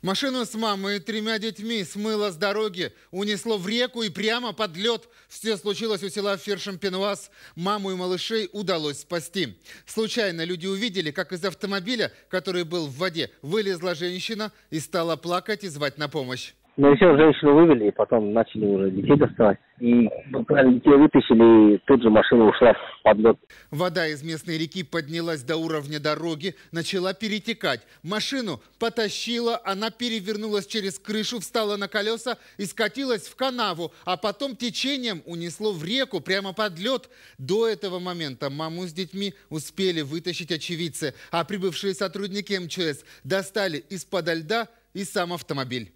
Машину с мамой и тремя детьми смыло с дороги, унесло в реку и прямо под лед. Все случилось у села Фершемпенуаз. Маму и малышей удалось спасти. Случайно люди увидели, как из автомобиля, который был в воде, вылезла женщина и стала плакать и звать на помощь. Но еще женщину вывели, и потом начали уже детей доставать. И буквально детей вытащили, и тут же машина ушла под лед. Вода из местной реки поднялась до уровня дороги, начала перетекать. Машину потащила, она перевернулась через крышу, встала на колеса и скатилась в канаву, а потом течением унесло в реку прямо под лед. До этого момента маму с детьми успели вытащить очевидцы, а прибывшие сотрудники МЧС достали из-под льда и сам автомобиль.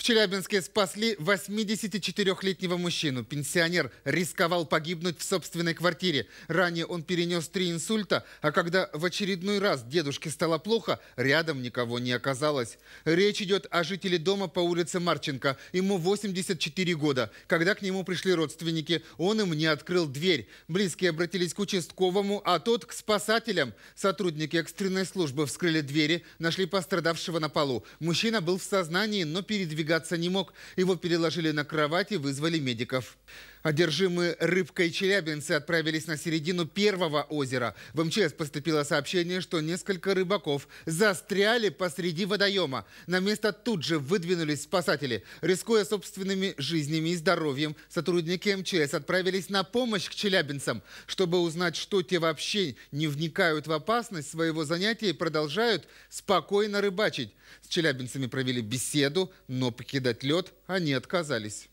В Челябинске спасли 84-летнего мужчину. Пенсионер рисковал погибнуть в собственной квартире. Ранее он перенес три инсульта, а когда в очередной раз дедушке стало плохо, рядом никого не оказалось. Речь идет о жителе дома по улице Марченко. Ему 84 года. Когда к нему пришли родственники, он им не открыл дверь. Близкие обратились к участковому, а тот к спасателям. Сотрудники экстренной службы вскрыли двери, нашли пострадавшего на полу. Мужчина был в сознании, но передвигался передвигаться не мог. Его переложили на кровать и вызвали медиков. Одержимые рыбкой челябинцы отправились на середину первого озера. В МЧС поступило сообщение, что несколько рыбаков застряли посреди водоема. На место тут же выдвинулись спасатели. Рискуя собственными жизнями и здоровьем, сотрудники МЧС отправились на помощь к челябинцам. Чтобы узнать, что те вообще не вникают в опасность своего занятия и продолжают спокойно рыбачить. С челябинцами провели беседу, но покидать лед они отказались.